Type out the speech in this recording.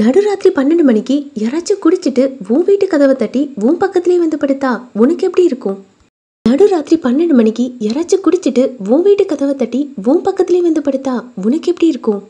நடுராத்திரி பன்னெண்டு மணிக்கு யாராச்சும் குடிச்சிட்டு உன் வீட்டு கதவை தட்டி உன் பக்கத்திலே வந்து படுத்தா உனக்கு எப்படி இருக்கும் நடுராத்திரி பன்னெண்டு மணிக்கு யாராச்சும் குடிச்சிட்டு உன் வீட்டு கதவை தட்டி உன் பக்கத்திலே வந்து படுத்தா உனக்கு எப்படி இருக்கும்